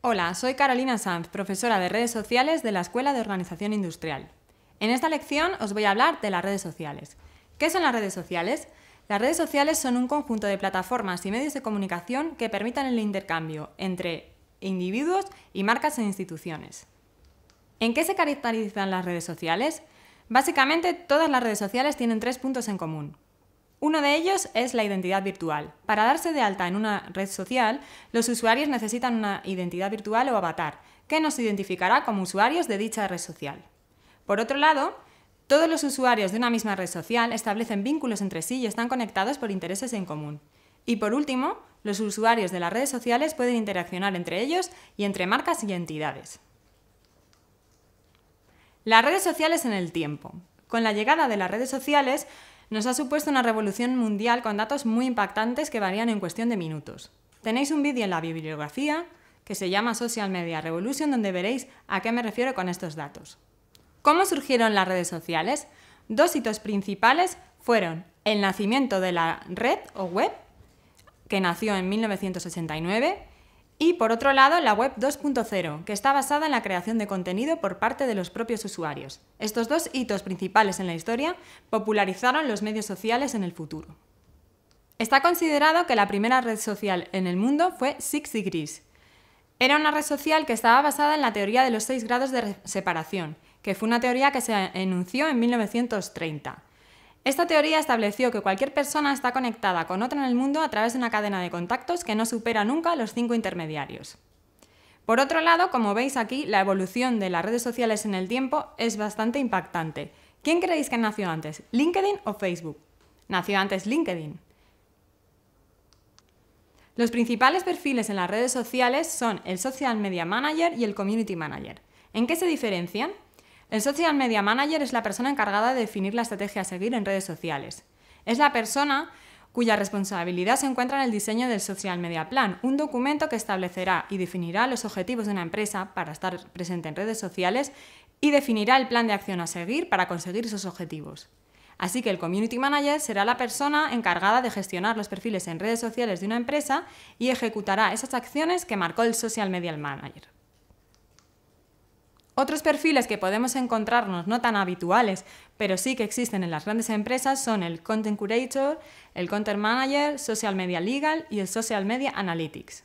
Hola, soy Carolina Sanz, profesora de redes sociales de la Escuela de Organización Industrial. En esta lección os voy a hablar de las redes sociales. ¿Qué son las redes sociales? Las redes sociales son un conjunto de plataformas y medios de comunicación que permitan el intercambio entre individuos y marcas e instituciones. ¿En qué se caracterizan las redes sociales? Básicamente, todas las redes sociales tienen tres puntos en común. Uno de ellos es la identidad virtual. Para darse de alta en una red social, los usuarios necesitan una identidad virtual o avatar, que nos identificará como usuarios de dicha red social. Por otro lado, todos los usuarios de una misma red social establecen vínculos entre sí y están conectados por intereses en común. Y por último, los usuarios de las redes sociales pueden interaccionar entre ellos y entre marcas y entidades. Las redes sociales en el tiempo. Con la llegada de las redes sociales, nos ha supuesto una revolución mundial con datos muy impactantes que varían en cuestión de minutos. Tenéis un vídeo en la bibliografía que se llama Social Media Revolution donde veréis a qué me refiero con estos datos. ¿Cómo surgieron las redes sociales? Dos hitos principales fueron el nacimiento de la red o web, que nació en 1989, y por otro lado, la web 2.0, que está basada en la creación de contenido por parte de los propios usuarios. Estos dos hitos principales en la historia popularizaron los medios sociales en el futuro. Está considerado que la primera red social en el mundo fue Six Degrees. Era una red social que estaba basada en la teoría de los seis grados de separación, que fue una teoría que se enunció en 1930. Esta teoría estableció que cualquier persona está conectada con otra en el mundo a través de una cadena de contactos que no supera nunca los cinco intermediarios. Por otro lado, como veis aquí, la evolución de las redes sociales en el tiempo es bastante impactante. ¿Quién creéis que nació antes, LinkedIn o Facebook? Nació antes LinkedIn. Los principales perfiles en las redes sociales son el Social Media Manager y el Community Manager. ¿En qué se diferencian? El Social Media Manager es la persona encargada de definir la estrategia a seguir en redes sociales. Es la persona cuya responsabilidad se encuentra en el diseño del Social Media Plan, un documento que establecerá y definirá los objetivos de una empresa para estar presente en redes sociales y definirá el plan de acción a seguir para conseguir esos objetivos. Así que el Community Manager será la persona encargada de gestionar los perfiles en redes sociales de una empresa y ejecutará esas acciones que marcó el Social Media Manager. Otros perfiles que podemos encontrarnos no tan habituales, pero sí que existen en las grandes empresas son el Content Curator, el Content Manager, Social Media Legal y el Social Media Analytics.